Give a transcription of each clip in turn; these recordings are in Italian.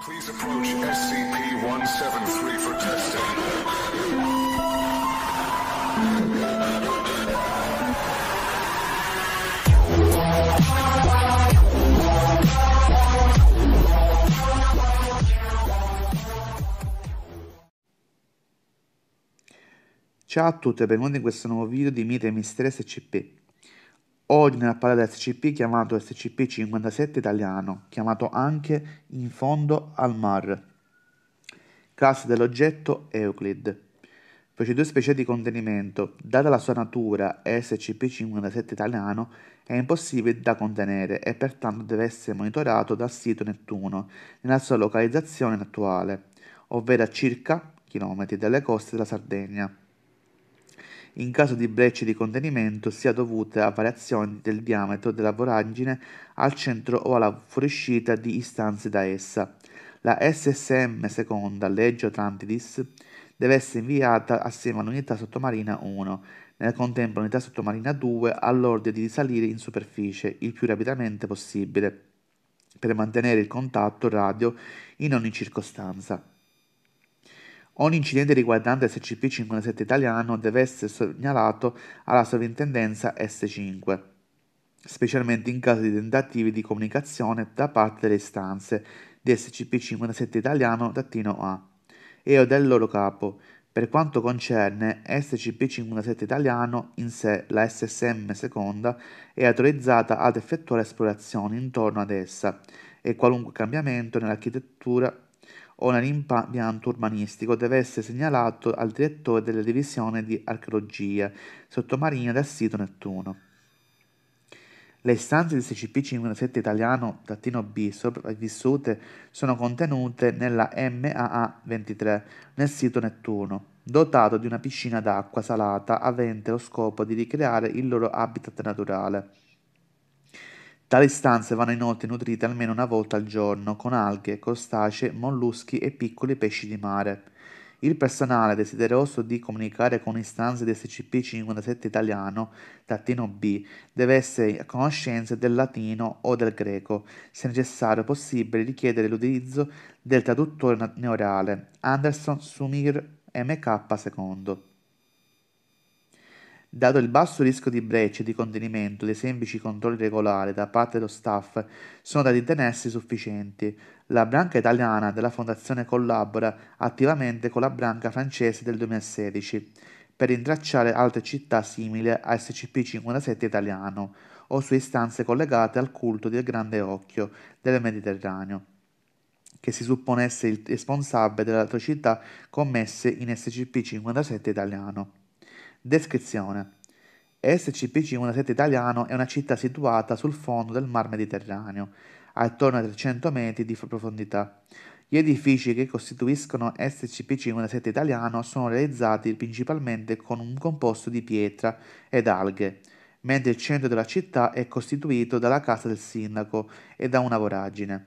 Please approach SCP-173 for testing. Ciao a tutti e benvenuti in questo nuovo video di Mite Mysterious CP oggi nella palla SCP chiamato SCP-57 italiano, chiamato anche in fondo al mar. Classe dell'oggetto Euclid. Procedure specie di contenimento. Data la sua natura, SCP-57 italiano è impossibile da contenere e pertanto deve essere monitorato dal sito Nettuno nella sua localizzazione attuale, ovvero a circa km dalle coste della Sardegna in caso di brecce di contenimento sia dovute a variazioni del diametro della voragine al centro o alla fuoriuscita di istanze da essa. La SSM seconda, legge Atlantidis, deve essere inviata assieme all'unità sottomarina 1, nel contempo l'unità sottomarina 2 all'ordine di risalire in superficie il più rapidamente possibile per mantenere il contatto radio in ogni circostanza. Ogni incidente riguardante SCP-57 italiano deve essere segnalato alla sovrintendenza S5, specialmente in caso di tentativi di comunicazione da parte delle istanze di SCP-57 italiano-A e o del loro capo. Per quanto concerne SCP-57 italiano, in sé la SSM seconda è autorizzata ad effettuare esplorazioni intorno ad essa e qualunque cambiamento nell'architettura Ora l'impianto urbanistico deve essere segnalato al direttore della divisione di archeologia sottomarina del sito Nettuno. Le istanze di SCP-57 italiano trattino B sopravvissute sono contenute nella MAA-23 nel sito Nettuno, dotato di una piscina d'acqua salata avente lo scopo di ricreare il loro habitat naturale. Tali stanze vanno inoltre nutrite almeno una volta al giorno con alghe, crostacei, molluschi e piccoli pesci di mare. Il personale desideroso di comunicare con istanze di SCP-57 italiano, latino B, deve essere a conoscenza del latino o del greco. Se necessario, è possibile richiedere l'utilizzo del traduttore neorale Anderson Sumir MK II. Dato il basso rischio di breccia e di contenimento dei semplici controlli regolari da parte dello staff, sono da ritenersi sufficienti. La branca italiana della Fondazione collabora attivamente con la branca francese del 2016 per rintracciare altre città simili a SCP-57 italiano o su istanze collegate al culto del Grande Occhio del Mediterraneo, che si suppone essere il responsabile delle atrocità commesse in SCP-57 italiano. Descrizione. SCPG-17 Italiano è una città situata sul fondo del Mar Mediterraneo, attorno ai 300 metri di profondità. Gli edifici che costituiscono SCP-57 italiano sono realizzati principalmente con un composto di pietra ed alghe, mentre il centro della città è costituito dalla casa del sindaco e da una voragine.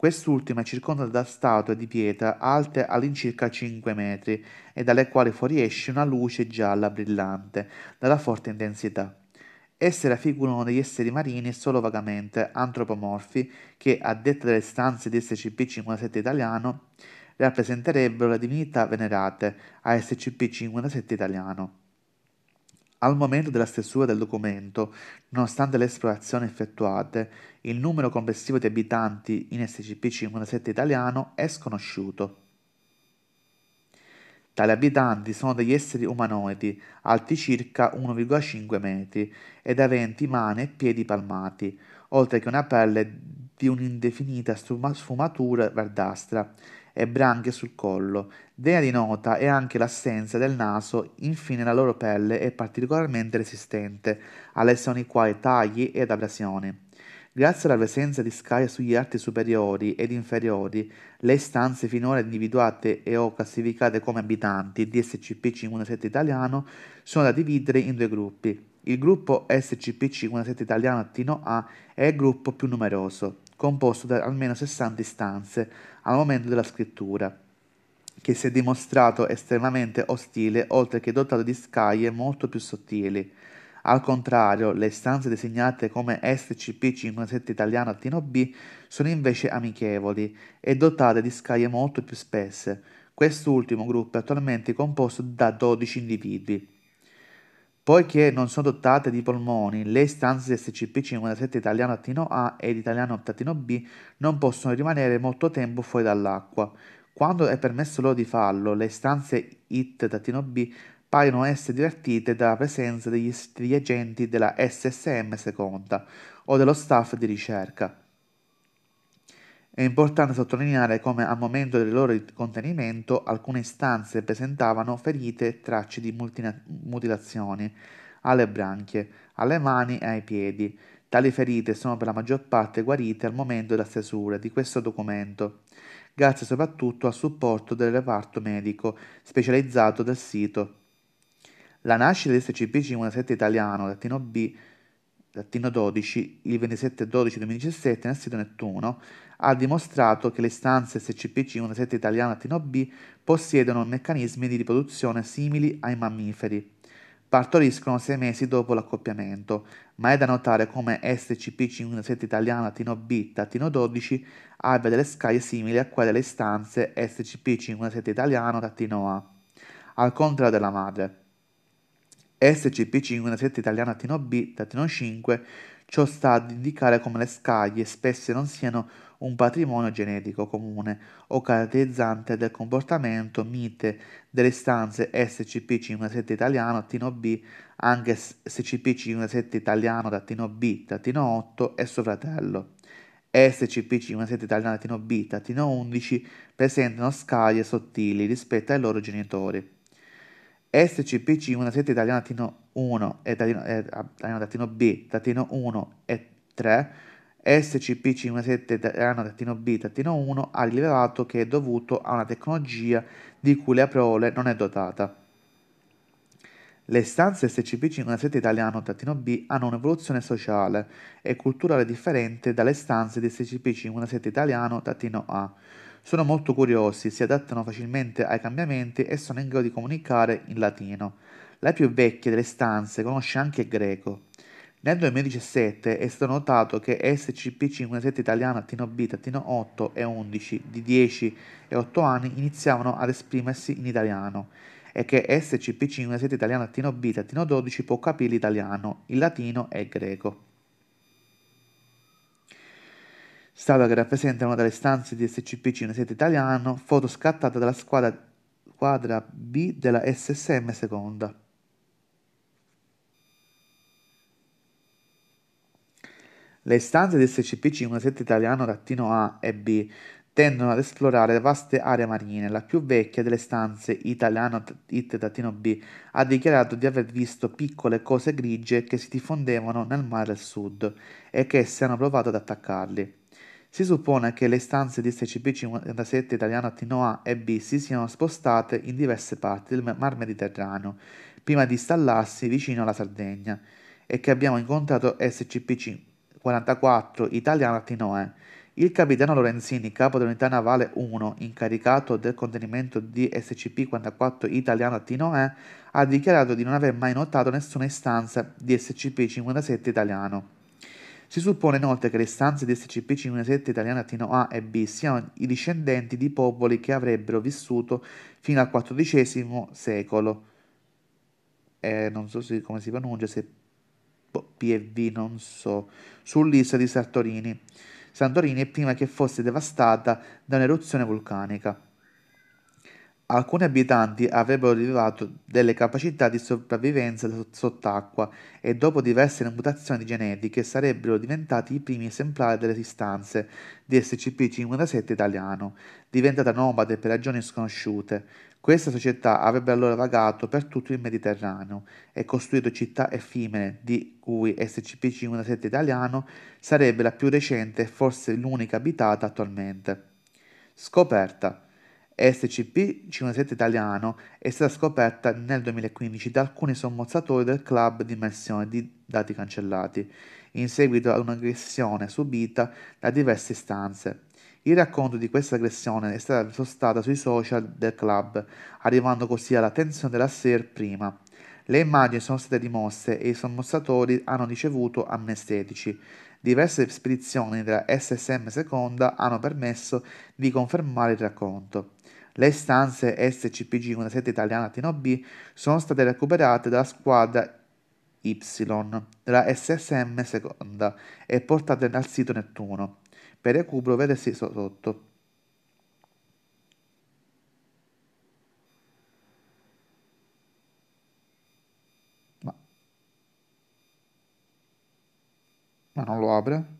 Quest'ultima è circondata da statue di pietra alte all'incirca 5 metri e dalle quali fuoriesce una luce gialla brillante dalla forte intensità. Esse raffigurano degli esseri marini solo vagamente antropomorfi che, a detta delle stanze di SCP-57 italiano, rappresenterebbero le divinità venerate a SCP-57 italiano. Al momento della stesura del documento, nonostante le esplorazioni effettuate, il numero complessivo di abitanti in SCP-57 italiano è sconosciuto. Tali abitanti sono degli esseri umanoidi, alti circa 1,5 metri ed aventi mani e piedi palmati, oltre che una pelle di un'indefinita sfumatura verdastra e branche sul collo. Dea di nota è anche l'assenza del naso, infine la loro pelle è particolarmente resistente alle lesioni tagli ed abrasioni. Grazie alla presenza di scaglie sugli arti superiori ed inferiori, le stanze finora individuate e o classificate come abitanti di SCP-57 italiano sono da dividere in due gruppi. Il gruppo SCP-57 italiano Tino A è il gruppo più numeroso composto da almeno 60 istanze al momento della scrittura, che si è dimostrato estremamente ostile oltre che dotato di scaglie molto più sottili. Al contrario, le istanze designate come SCP-57 italiano Tino B sono invece amichevoli e dotate di scaglie molto più spesse. Quest'ultimo gruppo è attualmente composto da 12 individui. Poiché non sono dotate di polmoni, le istanze SCP 57 italiano attino A ed italiano B non possono rimanere molto tempo fuori dall'acqua. Quando è permesso loro di farlo, le stanze IT B paiono essere divertite dalla presenza degli, degli agenti della SSM seconda o dello staff di ricerca. È importante sottolineare come al momento del loro contenimento alcune istanze presentavano ferite e tracce di multina- mutilazioni alle branchie, alle mani e ai piedi. Tali ferite sono per la maggior parte guarite al momento della stesura di questo documento, grazie soprattutto al supporto del reparto medico specializzato del sito. La nascita del SCPC 17 italiano, latino B, trattino 12, il 27-12-2017 nel sito Nettuno, ha dimostrato che le stanze scp 17 italiana trattino B possiedono meccanismi di riproduzione simili ai mammiferi. Partoriscono sei mesi dopo l'accoppiamento, ma è da notare come scp 17 italiana Tino B trattino 12 abbia delle scaglie simili a quelle delle stanze scp 17 italiano trattino A, al contrario della madre. SCP-5, una italiana Tino B, Tino 5, ciò sta ad indicare come le scaglie spesse non siano un patrimonio genetico comune o caratterizzante del comportamento mite delle stanze SCP-57 italiano Tino B, anche SCP-57 italiano Tino B, Tino 8 e suo fratello. SCP-57 italiano Tino B, Tino 11 presentano scaglie sottili rispetto ai loro genitori scp 17 italiano 1 e italiano B datino 1 e 3 SCP-57 italiano B datino 1 ha rilevato che è dovuto a una tecnologia di cui la prole non è dotata. Le stanze SCP-57 italiano B hanno un'evoluzione sociale e culturale differente dalle stanze di SCP-57 italiano A sono molto curiosi, si adattano facilmente ai cambiamenti e sono in grado di comunicare in latino. La più vecchia delle stanze conosce anche il greco. Nel 2017 è stato notato che SCP-5, una italiana Tino B, Tino 8 e 11 di 10 e 8 anni iniziavano ad esprimersi in italiano e che SCP-5, una italiana Tino B, Tino 12 può capire l'italiano, il latino e il greco. statua che rappresenta una delle stanze di SCP in italiano, foto scattata dalla squadra quadra B della SSM seconda. Le stanze di SCP-57 italiano rattino A e B tendono ad esplorare vaste aree marine. La più vecchia delle stanze italiano IT-B ha dichiarato di aver visto piccole cose grigie che si diffondevano nel mare del sud e che esse hanno provato ad attaccarli. Si suppone che le stanze di SCP 57 italiano Tinoa e B si siano spostate in diverse parti del Mar Mediterraneo, prima di installarsi vicino alla Sardegna, e che abbiamo incontrato SCP 44 italiano Tinoe. Il capitano Lorenzini, capo dell'unità navale 1, incaricato del contenimento di SCP-44 italiano a Tinoe, ha dichiarato di non aver mai notato nessuna istanza di SCP-57 italiano. Si suppone inoltre che le stanze di scp 57 italiane Latino A e B siano i discendenti di popoli che avrebbero vissuto fino al XIV secolo. Eh, non so se, come si pronuncia, se boh, PV, non so, sull'isola di Santorini. Santorini prima che fosse devastata da un'eruzione vulcanica. Alcuni abitanti avrebbero rivelato delle capacità di sopravvivenza sott'acqua e dopo diverse mutazioni genetiche sarebbero diventati i primi esemplari delle istanze di SCP-57 italiano, diventata nomade per ragioni sconosciute. Questa società avrebbe allora vagato per tutto il Mediterraneo e costruito città effimere, di cui SCP-57 italiano sarebbe la più recente e forse l'unica abitata attualmente. Scoperta SCP-57 italiano è stata scoperta nel 2015 da alcuni sommozzatori del club di immersione di dati cancellati, in seguito ad un'aggressione subita da diverse istanze. Il racconto di questa aggressione è stata sostata sui social del club, arrivando così all'attenzione della SER prima. Le immagini sono state rimosse e i sommozzatori hanno ricevuto amnestetici. Diverse spedizioni della SSM seconda hanno permesso di confermare il racconto. Le stanze SCPG 17 Italiana Tino B sono state recuperate dalla squadra Y della SSM seconda e portate dal sito Nettuno. Per recupero vedersi sotto. Ma... Ma non lo apre?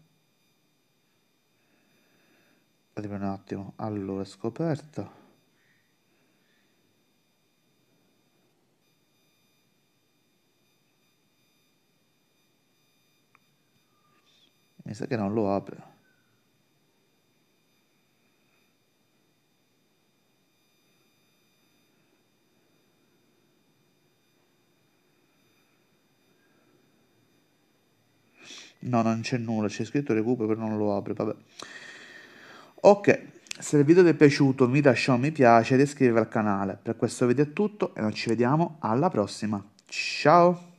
Vediamo un attimo. Allora, scoperto. Mi sa che non lo apre. No, non c'è nulla, c'è scritto recupero però non lo apre, vabbè. Ok, se il video vi è piaciuto mi lascia un mi piace ed iscrivetevi al canale. Per questo video è tutto e noi ci vediamo alla prossima. Ciao!